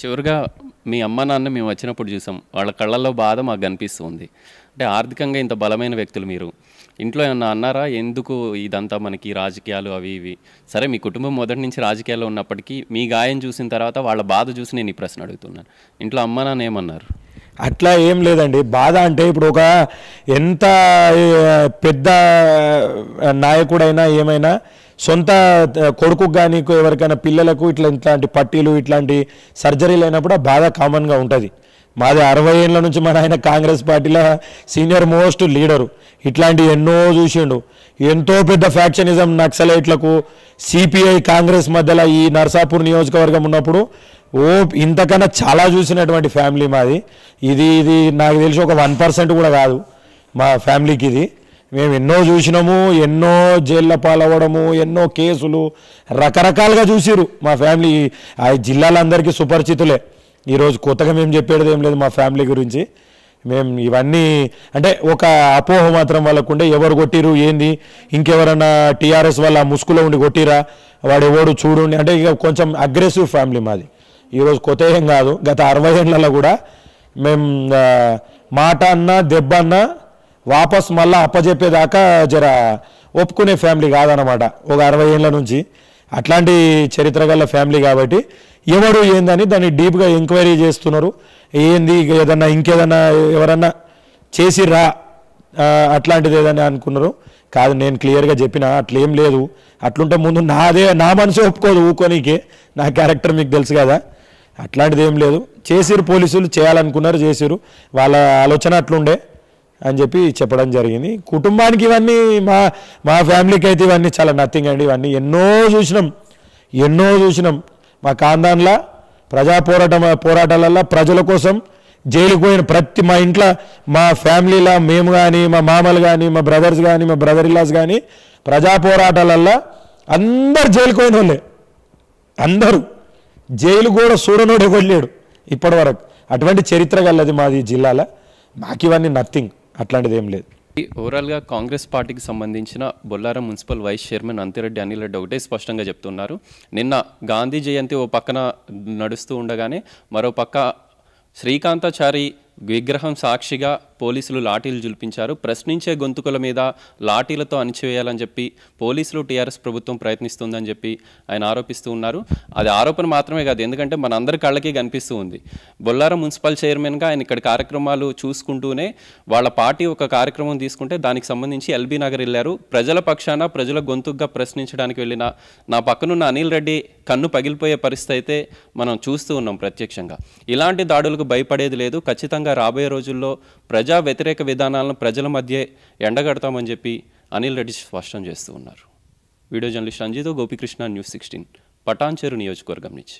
చివరిగా మీ అమ్మ నాన్న మేము వచ్చినప్పుడు చూసాం వాళ్ళ కళ్ళల్లో బాధ మాకు కనిపిస్తుంది అంటే ఆర్థికంగా ఇంత బలమైన వ్యక్తులు మీరు ఇంట్లో ఏమన్నా అన్నారా ఎందుకు ఇదంతా మనకి రాజకీయాలు అవి ఇవి సరే మీ కుటుంబం మొదటి నుంచి రాజకీయాల్లో ఉన్నప్పటికీ మీ గాయం చూసిన తర్వాత వాళ్ళ బాధ చూసి నేను ఈ ప్రశ్న అడుగుతున్నాను ఇంట్లో అమ్మ నాన్న ఏమన్నారు అట్లా ఏం లేదండి బాధ అంటే ఇప్పుడు ఒక ఎంత పెద్ద నాయకుడైనా ఏమైనా సొంత కొడుకు కానీ ఎవరికైనా పిల్లలకు ఇట్లా ఇట్లాంటి పట్టీలు ఇట్లాంటి సర్జరీలు అయినప్పుడు బాధ కామన్గా ఉంటుంది మాది అరవై ఏళ్ళ నుంచి మన ఆయన కాంగ్రెస్ పార్టీలో సీనియర్ మోస్ట్ లీడరు ఇట్లాంటివి ఎన్నో చూసిండు ఎంతో పెద్ద ఫ్యాక్షనిజం నక్సలైట్లకు సిపిఐ కాంగ్రెస్ మధ్యలో ఈ నర్సాపూర్ నియోజకవర్గం ఉన్నప్పుడు ఓ ఇంతకన్నా చాలా చూసినటువంటి ఫ్యామిలీ మాది ఇది ఇది నాకు తెలిసి ఒక వన్ పర్సెంట్ కూడా కాదు మా ఫ్యామిలీకి ఇది మేము ఎన్నో చూసినాము ఎన్నో జైళ్ళ పాలవ్వడము ఎన్నో కేసులు రకరకాలుగా చూసిరు మా ఫ్యామిలీ ఆ జిల్లాలందరికీ సుపరిచితులే ఈరోజు కొత్తగా మేము చెప్పేది ఏం లేదు మా ఫ్యామిలీ గురించి మేము ఇవన్నీ అంటే ఒక అపోహ మాత్రం వాళ్ళకుండే ఎవరు కొట్టిరు ఏంది ఇంకెవరన్నా టీఆర్ఎస్ వాళ్ళ ముసుగులో ఉండి కొట్టిరా వాడు ఎవడు చూడండి అంటే ఇక కొంచెం అగ్రెసివ్ ఫ్యామిలీ మాది ఈరోజు కొత్త ఏం కాదు గత అరవై ఏళ్ళలో కూడా మేము మాట అన్నా దెబ్బ అన్నా వాపస్ మళ్ళీ అప్పజెప్పేదాకా జర ఒప్పుకునే ఫ్యామిలీ కాదనమాట ఒక అరవై ఏళ్ళ నుంచి అట్లాంటి చరిత్ర గల ఫ్యామిలీ కాబట్టి ఎవరు ఏందని దాన్ని డీప్గా ఎంక్వైరీ చేస్తున్నారు ఏంది ఏదన్నా ఇంకేదన్నా ఎవరన్నా రా అట్లాంటిది ఏదని అనుకున్నారు కాదు నేను క్లియర్గా చెప్పిన అట్లేం లేదు అట్లుంటే ముందు నాదే నా మనసు ఒప్పుకోదు ఊకోనికి నా క్యారెక్టర్ మీకు తెలుసు కదా అట్లాంటిది ఏం లేదు చేసిరు పోలీసులు చేయాలనుకున్నారు చేసిరు వాళ్ళ ఆలోచన అట్లుండే అని చెప్పి చెప్పడం జరిగింది కుటుంబానికి ఇవన్నీ మా మా ఫ్యామిలీకి అయితే ఇవన్నీ చాలా నథింగ్ అండి ఇవన్నీ ఎన్నో చూసినాం ఎన్నో చూసినాం మా కాందాన్లా ప్రజా పోరాటం పోరాటాలల్లో ప్రజల కోసం జైలుకు పోయిన ప్రతి మా ఇంట్లో మా ఫ్యామిలీలో మేము కానీ మా మామలు కానీ మా బ్రదర్స్ కానీ మా బ్రదర్ ఇలాస్ కానీ ప్రజా పోరాటాలల్లో అందరు జైలుకు పోయిన వాళ్ళే అందరూ జైలు కూడా చూడనోడు వెళ్ళాడు ఇప్పటివరకు అటువంటి చరిత్ర గలది మాది జిల్లాలో మాకు ఇవన్నీ నథింగ్ అట్లాంటిది ఏం లేదు ఓవరాల్గా కాంగ్రెస్ పార్టీకి సంబంధించిన Bollaram municipal vice chairman Anthireddy Anil Reddy ఒకటే స్పష్టంగా చెప్తున్నారు నిన్న గాంధీ జయంతి ఓ పక్కన నడుస్తూ ఉండగానే మరో పక్క శ్రీకాంతాచారి విగ్రహం సాక్షిగా పోలీసులు లాఠీలు జుల్పించారు ప్రశ్నించే గొంతుకుల మీద లాఠీలతో అణిచివేయాలని చెప్పి పోలీసులు టీఆర్ఎస్ ప్రభుత్వం ప్రయత్నిస్తుందని చెప్పి ఆయన ఆరోపిస్తూ ఉన్నారు అది ఆరోపణ మాత్రమే కాదు ఎందుకంటే మన అందరి కళ్ళకి కనిపిస్తూ ఉంది బొల్లారం మున్సిపల్ చైర్మన్గా ఆయన ఇక్కడ కార్యక్రమాలు చూసుకుంటూనే వాళ్ళ పార్టీ ఒక కార్యక్రమం తీసుకుంటే దానికి సంబంధించి ఎల్బీ నగర్ వెళ్ళారు ప్రజల పక్షాన ప్రజల గొంతుగా ప్రశ్నించడానికి వెళ్ళిన నా పక్కనున్న అనిల్ రెడ్డి కన్ను పగిలిపోయే పరిస్థితి అయితే మనం చూస్తూ ఉన్నాం ప్రత్యక్షంగా ఇలాంటి దాడులకు భయపడేది లేదు ఖచ్చితంగా ఖచ్చితంగా రాబోయే రోజుల్లో ప్రజా వ్యతిరేక విధానాలను ప్రజల మధ్య ఎండగడతామని చెప్పి అనిల్ రెడ్డి స్పష్టం చేస్తూ ఉన్నారు వీడియో జర్నలిస్ట్ అంజితో గోపికృష్ణ న్యూస్ సిక్స్టీన్ పటాన్చేరు నియోజకవర్గం నుంచి